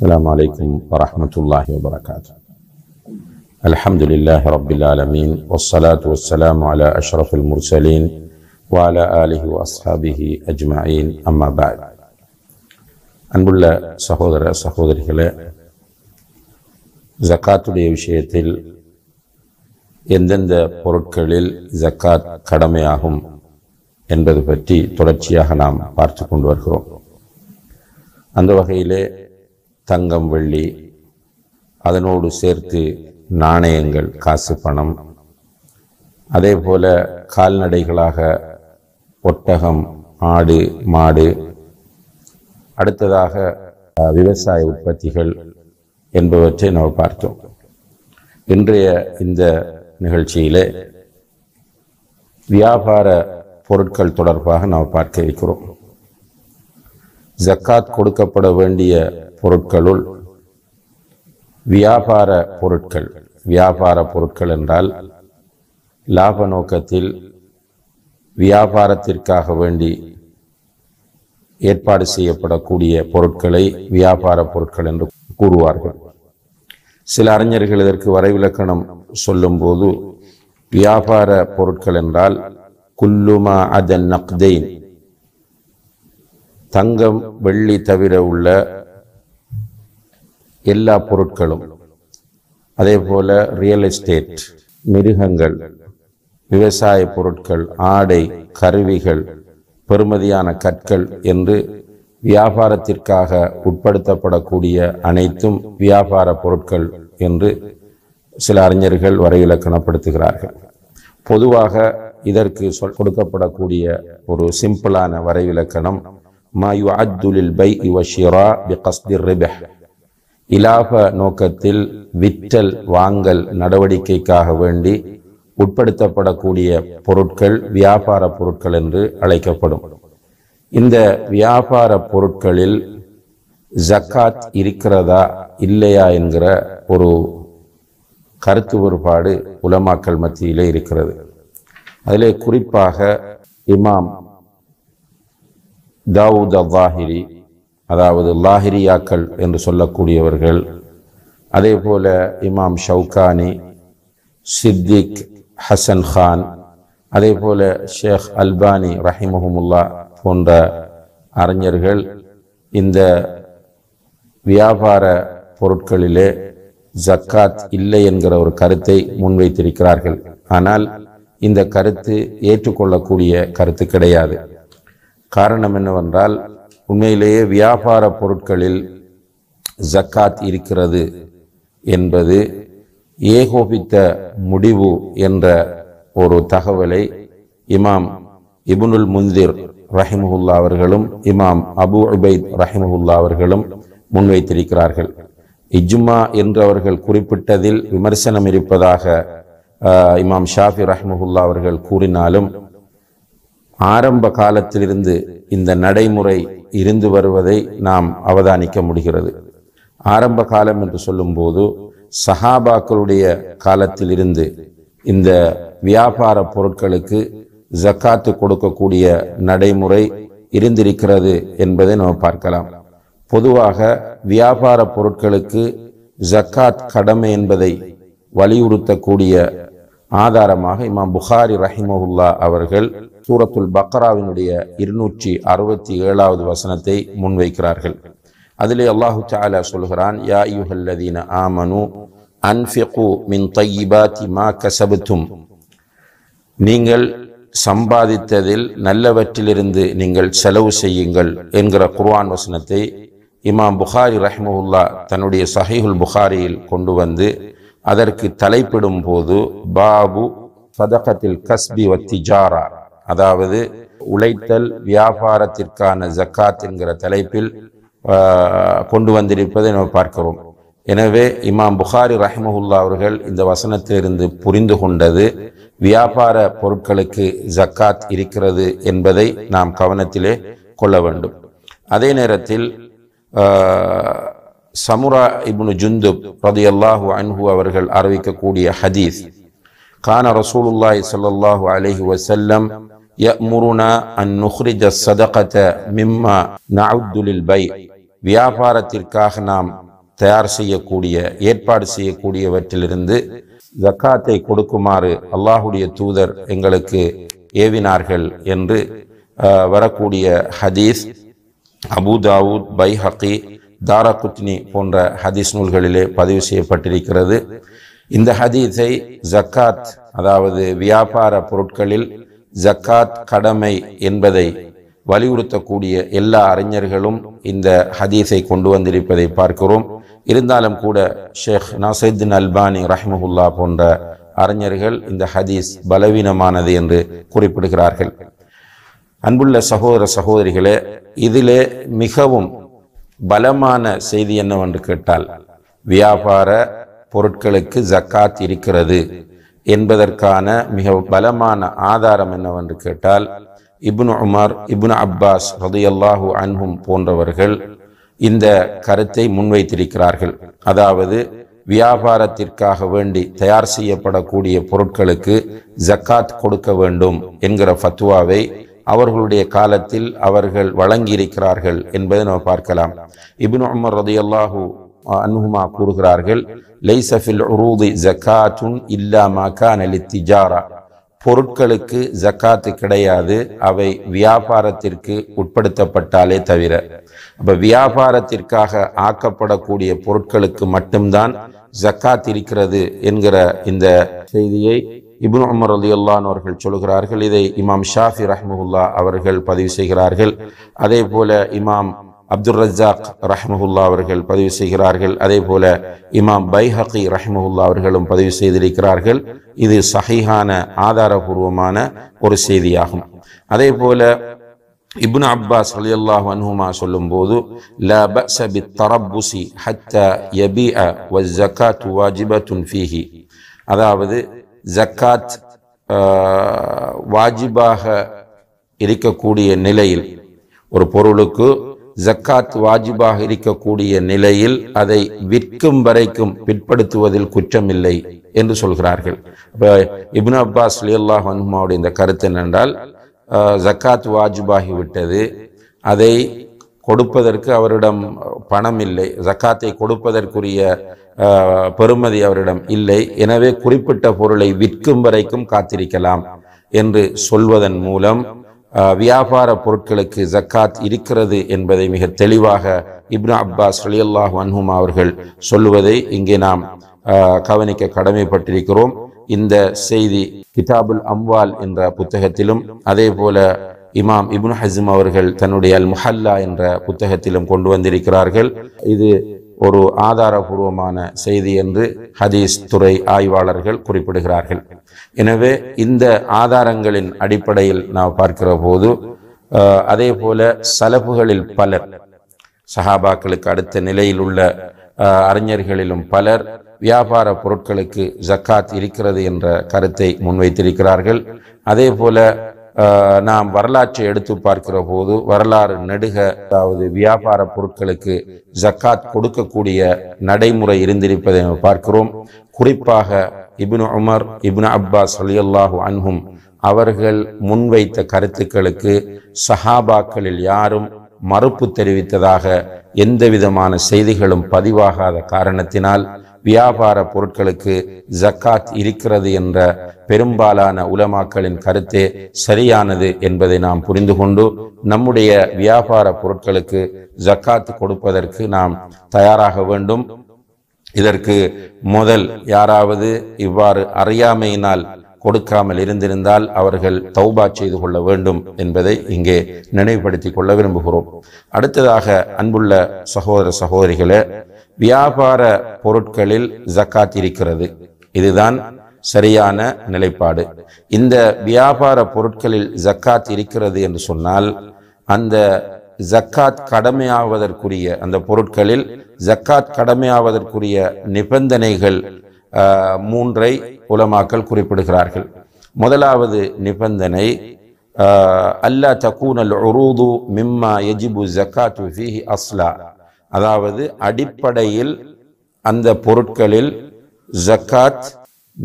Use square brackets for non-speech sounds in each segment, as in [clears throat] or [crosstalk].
السلام عليكم ورحمة الله وبركاته الحمد لله رب العالمين والصلاة والسلام على أشرف المرسلين وعلى آله وأصحابه أجمعين أما بعد أن بلا أنبل سهودر سهودر ஜக்காத்துடைய விஷயத்தில் எந்தெந்த பொருட்களில் ஜக்காத் கடமையாகும் என்பது பற்றி தொடர்ச்சியாக நாம் பார்த்து கொண்டு வருகிறோம் அந்த வகையிலே தங்கம் வெள்ளி அதனோடு சேர்த்து நாணயங்கள் காசு பணம் அதே போல கால்நடைகளாக ஒட்டகம் ஆடு மாடு அடுத்ததாக விவசாய உற்பத்திகள் என்பவற்றை நாம் பார்த்தோம் இன்றைய இந்த நிகழ்ச்சியிலே வியாபார பொருட்கள் தொடர்பாக நாம் பார்க்க இருக்கிறோம் ஜக்காத் கொடுக்கப்பட வேண்டிய பொருட்களுள் வியாபார பொருட்கள் வியாபார பொருட்கள் என்றால் லாப நோக்கத்தில் வியாபாரத்திற்காக வேண்டி ஏற்பாடு செய்யப்படக்கூடிய பொருட்களை வியாபார பொருட்கள் என்று கூறுவார்கள் சில அறிஞர்கள் இதற்கு வரைவிலக்கணம் சொல்லும்போது வியாபார பொருட்கள் என்றால் குல்லுமா அதன் நக்தெயின் தங்கம் வெள்ளி தவிர உள்ள எல்லா பொருட்களும் அதே போல் ரியல் எஸ்டேட் மிருகங்கள் விவசாய பொருட்கள் ஆடை கருவிகள் பெருமதியான கற்கள் என்று வியாபாரத்திற்காக உட்படுத்தப்படக்கூடிய அனைத்தும் வியாபார பொருட்கள் என்று சில அறிஞர்கள் வரைவிலக்கணப்படுத்துகிறார்கள் பொதுவாக இதற்கு சொல் கொடுக்கப்படக்கூடிய ஒரு சிம்பிளான வரைவிலக்கணம் மா யு அத்துலில் பை இவ ஷிரா பி கஸ்தி இலாப நோக்கத்தில் விற்றல் வாங்கல் நடவடிக்கைக்காக வேண்டி உட்படுத்தப்படக்கூடிய பொருட்கள் வியாபார பொருட்கள் என்று அழைக்கப்படும் இந்த வியாபார பொருட்களில் ஜக்காத் இருக்கிறதா இல்லையா என்கிற ஒரு கருத்து வேறுபாடு உலமாக்கல் மத்தியிலே இருக்கிறது அதிலே குறிப்பாக இமாம் தாவூத் அல்லாஹிரி அதாவது லாஹிரியாக்கள் என்று சொல்லக்கூடியவர்கள் அதே போல இமாம் ஷவுகானி சித்திக் ஹசன் கான் அதே போல ஷேக் அல்பானி ரஹிமஹமுல்லா போன்ற அறிஞர்கள் இந்த வியாபார பொருட்களிலே ஜக்காத் இல்லை என்கிற ஒரு கருத்தை முன்வைத்திருக்கிறார்கள் ஆனால் இந்த கருத்து ஏற்றுக்கொள்ளக்கூடிய கருத்து கிடையாது காரணம் என்னவென்றால் உண்மையிலேயே வியாபார பொருட்களில் ஜக்காத் இருக்கிறது என்பது ஏகோபித்த முடிவு என்ற ஒரு தகவலை இமாம் இபுனுல் முந்திர் ரஹிமஹுல்லா அவர்களும் இமாம் அபு உபைத் ரஹிமஹுல்லா அவர்களும் முன்வைத்திருக்கிறார்கள் இஜ்மா என்றவர்கள் அவர்கள் குறிப்பிட்டதில் விமர்சனம் இருப்பதாக இமாம் ஷாஃபி ரஹ்மஹுல்லா அவர்கள் கூறினாலும் ஆரம்ப காலத்திலிருந்து இந்த நடைமுறை இருந்து வருவதை நாம் அவதானிக்க முடிகிறது ஆரம்ப காலம் என்று சொல்லும்போது சஹாபாக்களுடைய காலத்திலிருந்து இந்த வியாபார பொருட்களுக்கு ஜக்காத்து கொடுக்கக்கூடிய நடைமுறை இருந்திருக்கிறது என்பதை நாம் பார்க்கலாம் பொதுவாக வியாபார பொருட்களுக்கு ஜக்காத் கடமை என்பதை வலியுறுத்தக்கூடிய ஆதாரமாக இமாம் புகாரி ரஹிமஹுல்லா அவர்கள் சூரத்துல் பக்ராவினுடைய இருநூற்றி அறுபத்தி ஏழாவது வசனத்தை முன்வைக்கிறார்கள் அதிலே அல்லாஹு சாலா சொல்கிறான் யா யுஹல்லதீன ஆமனு அன்ஃபிகு மின் தையிபாத்தி மா கசபுத்தும் நீங்கள் சம்பாதித்ததில் நல்லவற்றிலிருந்து நீங்கள் செலவு செய்யுங்கள் என்கிற குர்வான் வசனத்தை இமாம் புகாரி ரஹ்மஹுல்லா தன்னுடைய சஹீஹுல் புகாரியில் கொண்டு வந்து அதற்கு தலைப்பிடும் போது பாபு சதகத்தில் கஸ்பி வத்திஜாரா அதாவது உழைத்தல் வியாபாரத்திற்கான ஜக்காத் என்கிற தலைப்பில் கொண்டு வந்திருப்பதை நம்ம பார்க்கிறோம் எனவே இமாம் புகாரி ரஹமஹுல்லா அவர்கள் இந்த வசனத்திலிருந்து புரிந்து கொண்டது வியாபார பொருட்களுக்கு ஜக்காத் இருக்கிறது என்பதை நாம் கவனத்திலே கொள்ள வேண்டும் அதே நேரத்தில் சமுரா இப்னு ஜுந்துப் ரதி அல்லாஹு அன்ஹு அவர்கள் அறிவிக்கக்கூடிய ஹதீஸ் கான ரசூலுல்லாய் சல்லாஹு அலஹி வசல்லம் வியாபாரத்திற்காக நாம் தயார் செய்யக்கூடிய ஏற்பாடு செய்யக்கூடியவற்றிலிருந்து ஜக்காத்தை கொடுக்குமாறு அல்லாஹுடைய தூதர் எங்களுக்கு ஏவினார்கள் என்று வரக்கூடிய ஹதீஸ் அபுதாவுத் பை ஹக்கி தாரா குத்னி போன்ற ஹதீஸ் நூல்களிலே பதிவு செய்யப்பட்டிருக்கிறது இந்த ஹதீஸை ஜக்காத் அதாவது வியாபார பொருட்களில் ஜக்காத் கடமை என்பதை வலியுறுத்தக்கூடிய எல்லா அறிஞர்களும் இந்த ஹதீஸை கொண்டு வந்திருப்பதை பார்க்கிறோம் இருந்தாலும் கூட ஷேக் நாசைத்தின் அல்பானி ரஹ்மஹுல்லா போன்ற அறிஞர்கள் இந்த ஹதீஸ் பலவீனமானது என்று குறிப்பிடுகிறார்கள் அன்புள்ள சகோதர சகோதரிகளே இதிலே மிகவும் பலமான செய்தி என்னவென்று கேட்டால் வியாபார பொருட்களுக்கு ஜக்காத் இருக்கிறது என்பதற்கான மிக பலமான ஆதாரம் என்னவென்று கேட்டால் இப்னு உமர் இப்னு அப்பாஸ் ரதியல்லாஹு அன்ஹும் போன்றவர்கள் இந்த கருத்தை முன்வைத்திருக்கிறார்கள் அதாவது வியாபாரத்திற்காக வேண்டி தயார் செய்யப்படக்கூடிய பொருட்களுக்கு ஜக்காத் கொடுக்க வேண்டும் என்கிற ஃபத்வாவை அவர்களுடைய காலத்தில் அவர்கள் வழங்கியிருக்கிறார்கள் என்பதை நாம் பார்க்கலாம் இப்னு உமர் ரதியல்லாஹு அன்ஹுமா கூறுகிறார்கள் லைசஃபில் உரூதி ஜக்காத்துன் இல்லாமா மகான் அலி திஜாரா பொருட்களுக்கு ஜக்காத்து கிடையாது அவை வியாபாரத்திற்கு உட்படுத்தப்பட்டாலே தவிர அப்போ வியாபாரத்திற்காக ஆக்கப்படக்கூடிய பொருட்களுக்கு மட்டும்தான் ஜக்காத் இருக்கிறது என்கிற இந்த செய்தியை இபுன் அமர் அலி அல்லான் அவர்கள் சொல்கிறார்கள் இதை இமாம் ஷாஃபி ரஹ்முல்லா அவர்கள் பதிவு செய்கிறார்கள் அதே போல இமாம் அப்துல் ரஜாக் ரஹ்மஹுல்லா அவர்கள் பதிவு செய்கிறார்கள் அதே போல இமாம் பைஹகி ரஹ்மஹுல்லா அவர்களும் பதிவு செய்திருக்கிறார்கள் இது சஹிஹான ஆதாரபூர்வமான ஒரு செய்தியாகும் அதே போல இப்னு அப்பாஸ் அலி அல்லாஹ் அன்ஹுமா சொல்லும்போது ல பஸ பி தரப்புசி ஹத்த யபி அ வ ஜக்காத்து வாஜிபத்துன் அதாவது ஜக்காத் வாஜிபாக இருக்கக்கூடிய நிலையில் ஒரு பொருளுக்கு ஜக்காத் வாஜிபாக இருக்கக்கூடிய நிலையில் அதை விற்கும் வரைக்கும் பிற்படுத்துவதில் குற்றமில்லை என்று சொல்கிறார்கள் இப்போ இப்னு அப்பாஸ் அலியல்லாஹ் வன்மாவுடைய இந்த கருத்து என்னென்றால் ஜக்காத் விட்டது அதை கொடுப்பதற்கு அவரிடம் பணம் இல்லை ஜக்காத்தை கொடுப்பதற்குரிய பெருமதி அவரிடம் இல்லை எனவே குறிப்பிட்ட பொருளை விற்கும் வரைக்கும் காத்திருக்கலாம் என்று சொல்வதன் மூலம் வியாபார பொருட்களுக்கு ஜக்காத் இருக்கிறது என்பதை மிக தெளிவாக இப்னு அப்பாஸ் அலியல்லாஹ் வன்ஹும் அவர்கள் சொல்லுவதை இங்கே நாம் கவனிக்க கடமைப்பட்டிருக்கிறோம் இந்த செய்தி கிதாபுல் அம்வால் என்ற புத்தகத்திலும் அதே போல இமாம் இப்னு ஹசிம் அவர்கள் தன்னுடைய அல் முஹல்லா என்ற புத்தகத்திலும் கொண்டு வந்திருக்கிறார்கள் இது ஒரு ஆதாரபூர்வமான செய்தி என்று ஹதீஸ் துறை ஆய்வாளர்கள் குறிப்பிடுகிறார்கள் எனவே இந்த ஆதாரங்களின் அடிப்படையில் நாம் பார்க்கிற போது அதே போல சலப்புகளில் பலர் சஹாபாக்களுக்கு அடுத்த நிலையில் உள்ள அறிஞர்களிலும் பலர் வியாபார பொருட்களுக்கு ஜக்காத் இருக்கிறது என்ற கருத்தை முன்வைத்திருக்கிறார்கள் அதே போல நாம் வரலாற்றை எடுத்து பார்க்கிற போது வரலாறு நெடுக அதாவது வியாபார பொருட்களுக்கு ஜக்காத் கொடுக்கக்கூடிய நடைமுறை இருந்திருப்பதை பார்க்கிறோம் குறிப்பாக இபின் உமர் இபின் அப்பாஸ் அலி அன்ஹும் அவர்கள் முன்வைத்த கருத்துக்களுக்கு சஹாபாக்களில் யாரும் மறுப்பு தெரிவித்ததாக எந்த விதமான செய்திகளும் பதிவாகாத காரணத்தினால் வியாபார பொருட்களுக்கு ஜக்காத் இருக்கிறது என்ற பெரும்பாலான உலமாக்களின் கருத்தே சரியானது என்பதை நாம் புரிந்து கொண்டு நம்முடைய வியாபார பொருட்களுக்கு ஜக்காத் கொடுப்பதற்கு நாம் தயாராக வேண்டும் இதற்கு முதல் யாராவது இவ்வாறு அறியாமையினால் கொடுக்காமல் இருந்திருந்தால் அவர்கள் தௌபா செய்து கொள்ள வேண்டும் என்பதை இங்கே நினைவுபடுத்திக் கொள்ள விரும்புகிறோம் அடுத்ததாக அன்புள்ள சகோதர சகோதரிகளே வியாபார பொருட்களில் ஜக்காத் இருக்கிறது இதுதான் சரியான நிலைப்பாடு இந்த வியாபார பொருட்களில் ஜக்காத் இருக்கிறது என்று சொன்னால் அந்த ஜக்காத் கடமையாவதற்குரிய அந்த பொருட்களில் ஜக்காத் கடமையாவதற்குரிய நிபந்தனைகள் மூன்றை உலமாக்கல் குறிப்பிடுகிறார்கள் முதலாவது நிபந்தனை அல்லா தக்கூனல் உருது மிம்மா எஜிபு ஜக்காத் அஸ்லா அதாவது அடிப்படையில் அந்த பொருட்களில் ஜக்காத்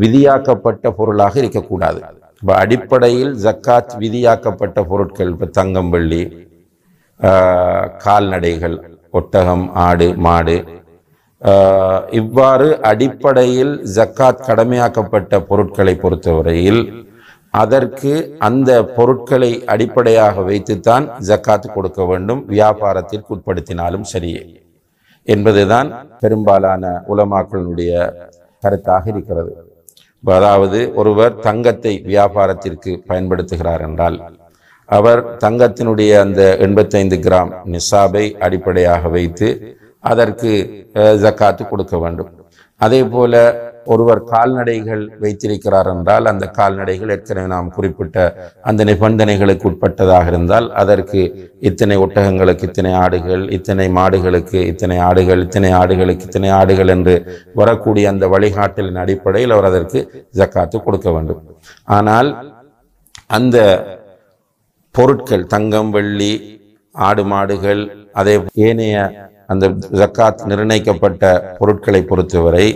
விதியாக்கப்பட்ட பொருளாக இருக்கக்கூடாது இப்போ அடிப்படையில் ஜக்காத் விதியாக்கப்பட்ட பொருட்கள் இப்போ தங்கம் வெள்ளி கால்நடைகள் ஒட்டகம் ஆடு மாடு இவ்வாறு அடிப்படையில் ஜக்காத் கடமையாக்கப்பட்ட பொருட்களை பொறுத்தவரையில் அதற்கு அந்த பொருட்களை அடிப்படையாக வைத்துத்தான் ஜக்காத்து கொடுக்க வேண்டும் வியாபாரத்திற்கு உட்படுத்தினாலும் சரியே என்பதுதான் பெரும்பாலான உலமாக்களுடைய கருத்தாக இருக்கிறது அதாவது ஒருவர் தங்கத்தை வியாபாரத்திற்கு பயன்படுத்துகிறார் என்றால் அவர் தங்கத்தினுடைய அந்த எண்பத்தைந்து கிராம் நிசாபை அடிப்படையாக வைத்து அதற்கு ஜக்காத்து கொடுக்க வேண்டும் அதே போல ஒருவர் கால்நடைகள் வைத்திருக்கிறார் என்றால் அந்த கால்நடைகள் ஏற்கனவே நாம் குறிப்பிட்ட அந்த நிபந்தனைகளுக்கு உட்பட்டதாக இருந்தால் அதற்கு இத்தனை ஒட்டகங்களுக்கு இத்தனை ஆடுகள் இத்தனை மாடுகளுக்கு இத்தனை ஆடுகள் இத்தனை ஆடுகளுக்கு இத்தனை ஆடுகள் என்று வரக்கூடிய அந்த வழிகாட்டலின் அடிப்படையில் அவர் அதற்கு ஜக்காத்து கொடுக்க வேண்டும் ஆனால் அந்த பொருட்கள் தங்கம் வெள்ளி ஆடு மாடுகள் அதே ஏனைய அந்த ஜக்காத் நிர்ணயிக்கப்பட்ட பொருட்களை பொறுத்தவரை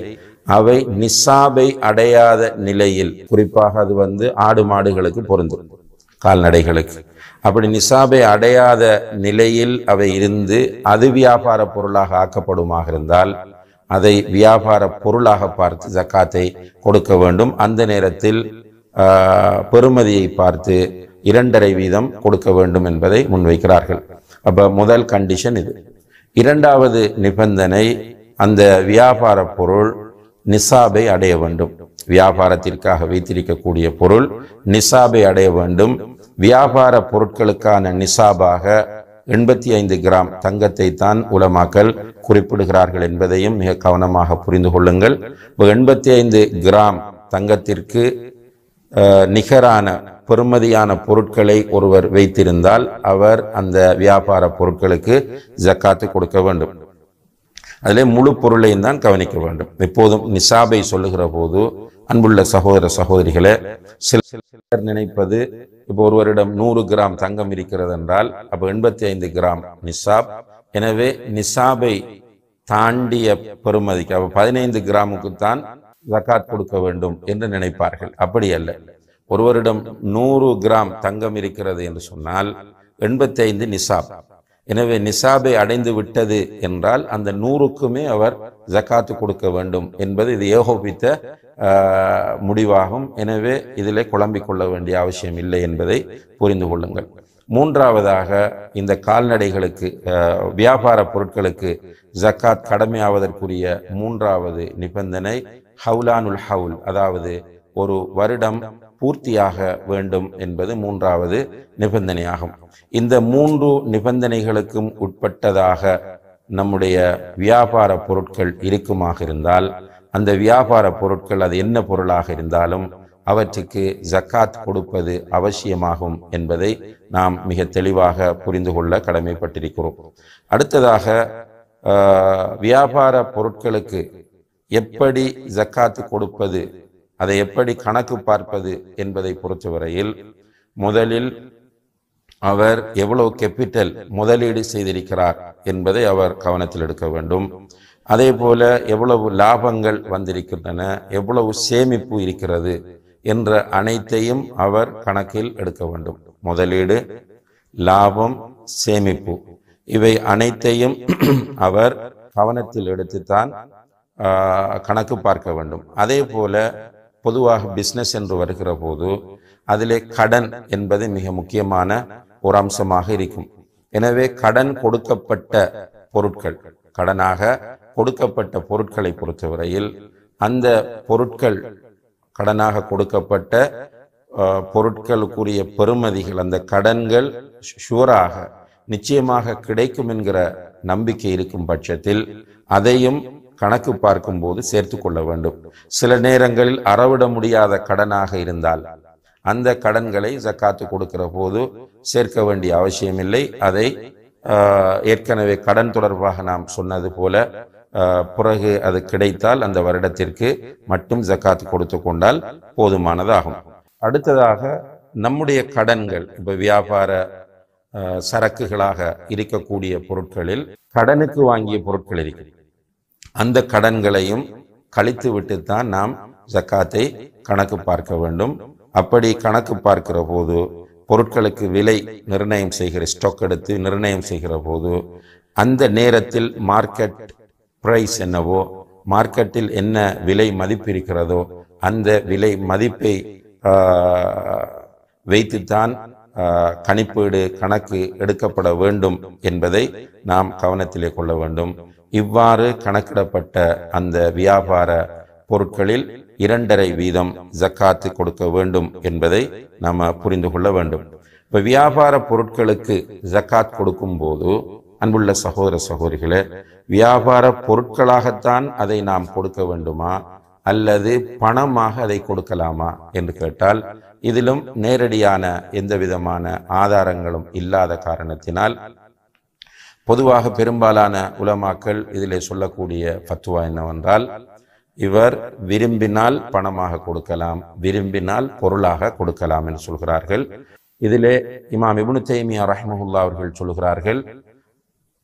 அவை நிசாபை அடையாத நிலையில் குறிப்பாக அது வந்து ஆடு மாடுகளுக்கு பொருந்தும் கால்நடைகளுக்கு அப்படி நிசாபை அடையாத நிலையில் அவை இருந்து அது வியாபார பொருளாக ஆக்கப்படுமாக இருந்தால் அதை வியாபார பொருளாக பார்த்து ஜக்காத்தை கொடுக்க வேண்டும் அந்த நேரத்தில் பெருமதியை பார்த்து இரண்டரை வீதம் கொடுக்க வேண்டும் என்பதை முன்வைக்கிறார்கள் அப்போ முதல் கண்டிஷன் இது இரண்டாவது நிபந்தனை அந்த வியாபார பொருள் நிசாபை அடைய வேண்டும் வியாபாரத்திற்காக வைத்திருக்கக்கூடிய பொருள் நிசாபை அடைய வேண்டும் வியாபார பொருட்களுக்கான நிசாபாக எண்பத்தி ஐந்து கிராம் தங்கத்தை தான் உலமாக்கல் குறிப்பிடுகிறார்கள் என்பதையும் மிக கவனமாக புரிந்து கொள்ளுங்கள் எண்பத்தி ஐந்து கிராம் தங்கத்திற்கு நிகரான பெருமதியான பொருட்களை ஒருவர் வைத்திருந்தால் அவர் அந்த வியாபார பொருட்களுக்கு ஜக்காத்து கொடுக்க வேண்டும் அதிலே முழு பொருளையும் தான் கவனிக்க வேண்டும் எப்போதும் நிசாபை சொல்லுகிற போது அன்புள்ள சகோதர சகோதரிகளை சில சிலர் நினைப்பது இப்போ ஒருவரிடம் நூறு கிராம் தங்கம் இருக்கிறது என்றால் அப்போ எண்பத்தி ஐந்து கிராம் நிசாப் எனவே நிசாபை தாண்டிய பெருமதிக்கு அப்போ பதினைந்து கிராமுக்குத்தான் ஜக்காத் கொடுக்க வேண்டும் என்று நினைப்பார்கள் அப்படி அல்ல ஒருவரிடம் நூறு கிராம் தங்கம் இருக்கிறது என்று சொன்னால் எண்பத்தி ஐந்து நிசாப் எனவே நிசாபை அடைந்து விட்டது என்றால் அந்த நூறுக்குமே அவர் ஜக்காத்து கொடுக்க வேண்டும் என்பது இது ஏகோபித்த முடிவாகும் எனவே இதில் குழம்பிக் கொள்ள வேண்டிய அவசியம் இல்லை என்பதை புரிந்து கொள்ளுங்கள் மூன்றாவதாக இந்த கால்நடைகளுக்கு வியாபார பொருட்களுக்கு ஜக்காத் கடமையாவதற்குரிய மூன்றாவது நிபந்தனை ஹவுலானுல் ஹவுல் அதாவது ஒரு வருடம் பூர்த்தியாக வேண்டும் என்பது மூன்றாவது நிபந்தனையாகும் இந்த மூன்று நிபந்தனைகளுக்கும் உட்பட்டதாக நம்முடைய வியாபார பொருட்கள் இருக்குமாக இருந்தால் அந்த வியாபார பொருட்கள் அது என்ன பொருளாக இருந்தாலும் அவற்றுக்கு ஜக்காத் கொடுப்பது அவசியமாகும் என்பதை நாம் மிக தெளிவாக புரிந்து கொள்ள கடமைப்பட்டிருக்கிறோம் அடுத்ததாக வியாபார பொருட்களுக்கு எப்படி ஜக்காத்து கொடுப்பது அதை எப்படி கணக்கு பார்ப்பது என்பதை பொறுத்தவரையில் முதலில் அவர் எவ்வளவு கெப்பிட்டல் முதலீடு செய்திருக்கிறார் என்பதை அவர் கவனத்தில் எடுக்க வேண்டும் அதே போல எவ்வளவு லாபங்கள் வந்திருக்கின்றன எவ்வளவு சேமிப்பு இருக்கிறது என்ற அனைத்தையும் அவர் கணக்கில் எடுக்க வேண்டும் முதலீடு லாபம் சேமிப்பு இவை அனைத்தையும் [clears throat] அவர் கவனத்தில் எடுத்துத்தான் கணக்கு பார்க்க வேண்டும் அதே போல பொதுவாக பிஸ்னஸ் என்று வருகிற போது அதிலே கடன் என்பது மிக முக்கியமான ஒரு அம்சமாக இருக்கும் எனவே கடன் கொடுக்கப்பட்ட பொருட்கள் கடனாக கொடுக்கப்பட்ட பொருட்களை பொறுத்தவரையில் அந்த பொருட்கள் கடனாக கொடுக்கப்பட்ட பொருட்களுக்குரிய பெறுமதிகள் அந்த கடன்கள் ஷூராக நிச்சயமாக கிடைக்கும் என்கிற நம்பிக்கை இருக்கும் பட்சத்தில் அதையும் கணக்கு போது சேர்த்து கொள்ள வேண்டும் சில நேரங்களில் அறவிட முடியாத கடனாக இருந்தால் அந்த கடன்களை ஜக்காத்து கொடுக்கிற போது சேர்க்க வேண்டிய அவசியமில்லை அதை ஏற்கனவே கடன் தொடர்பாக நாம் சொன்னது போல பிறகு அது கிடைத்தால் அந்த வருடத்திற்கு மட்டும் ஜக்காத்து கொடுத்து கொண்டால் போதுமானதாகும் அடுத்ததாக நம்முடைய கடன்கள் இப்போ வியாபார சரக்குகளாக இருக்கக்கூடிய பொருட்களில் கடனுக்கு வாங்கிய பொருட்கள் இருக்கிறது அந்த கடன்களையும் கழித்து விட்டுத்தான் நாம் ஜக்காத்தை கணக்கு பார்க்க வேண்டும் அப்படி கணக்கு பார்க்கிற போது பொருட்களுக்கு விலை நிர்ணயம் செய்கிற ஸ்டாக் எடுத்து நிர்ணயம் செய்கிற போது அந்த நேரத்தில் மார்க்கெட் ப்ரைஸ் என்னவோ மார்க்கெட்டில் என்ன விலை மதிப்பு இருக்கிறதோ அந்த விலை மதிப்பை வைத்துத்தான் கணிப்பீடு கணக்கு எடுக்கப்பட வேண்டும் என்பதை நாம் கவனத்திலே கொள்ள வேண்டும் இவ்வாறு கணக்கிடப்பட்ட அந்த வியாபார பொருட்களில் இரண்டரை வீதம் ஜக்காத்து கொடுக்க வேண்டும் என்பதை நாம் புரிந்து கொள்ள வேண்டும் இப்போ வியாபார பொருட்களுக்கு ஜக்காத் கொடுக்கும் போது அன்புள்ள சகோதர சகோதரிகளே வியாபார பொருட்களாகத்தான் அதை நாம் கொடுக்க வேண்டுமா அல்லது பணமாக அதை கொடுக்கலாமா என்று கேட்டால் இதிலும் நேரடியான எந்த விதமான ஆதாரங்களும் இல்லாத காரணத்தினால் பொதுவாக பெரும்பாலான உலமாக்கள் இதிலே சொல்லக்கூடிய பத்துவா என்னவென்றால் இவர் விரும்பினால் பணமாக கொடுக்கலாம் விரும்பினால் பொருளாக கொடுக்கலாம் என்று சொல்கிறார்கள் இதிலே இமாம் இபுனு தேமியா ரஹ்மஹுல்லா அவர்கள் சொல்கிறார்கள்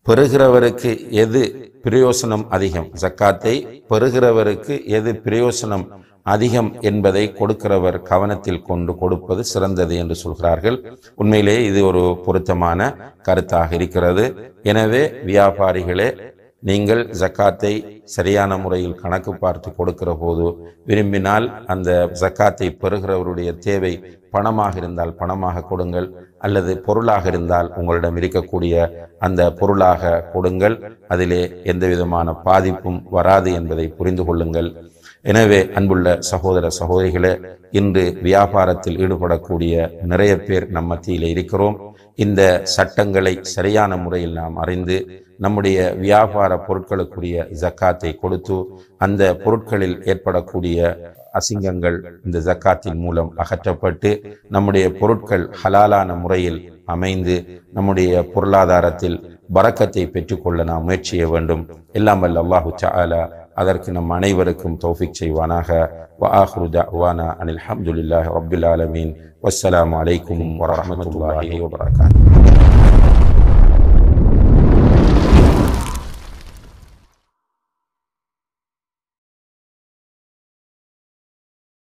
பெறுகிறவருக்கு எது பிரயோசனம் அதிகம் ஜக்காத்தை பெறுகிறவருக்கு எது பிரயோசனம் அதிகம் என்பதை கொடுக்கிறவர் கவனத்தில் கொண்டு கொடுப்பது சிறந்தது என்று சொல்கிறார்கள் உண்மையிலே இது ஒரு பொருத்தமான கருத்தாக இருக்கிறது எனவே வியாபாரிகளே நீங்கள் ஜக்காத்தை சரியான முறையில் கணக்கு பார்த்து கொடுக்கிற போது விரும்பினால் அந்த ஜக்காத்தை பெறுகிறவருடைய தேவை பணமாக இருந்தால் பணமாக கொடுங்கள் அல்லது பொருளாக இருந்தால் உங்களிடம் இருக்கக்கூடிய அந்த பொருளாக கொடுங்கள் அதிலே எந்த விதமான பாதிப்பும் வராது என்பதை புரிந்து கொள்ளுங்கள் எனவே அன்புள்ள சகோதர சகோதரிகளே இன்று வியாபாரத்தில் ஈடுபடக்கூடிய நிறைய பேர் நம் மத்தியில் இருக்கிறோம் இந்த சட்டங்களை சரியான முறையில் நாம் அறிந்து நம்முடைய வியாபார பொருட்களுக்குரிய ஜக்காத்தை கொடுத்து அந்த பொருட்களில் ஏற்படக்கூடிய அசிங்கங்கள் இந்த ஜக்காத்தின் மூலம் அகற்றப்பட்டு நம்முடைய பொருட்கள் ஹலாலான முறையில் அமைந்து நம்முடைய பொருளாதாரத்தில் பறக்கத்தை பெற்றுக்கொள்ள நாம் முயற்சிய வேண்டும் எல்லாம் அல்லாஹு சாலா அதற்கு நம் அனைவருக்கும் தௌஃபிக் செய்வானாக வ ஆஹ்ரு அனில் அஹமதுல்லாஹ் ரபுல் ஆலமீன் வஸ்ஸலாம் அலைக்கும் வரமத்துல்லாஹி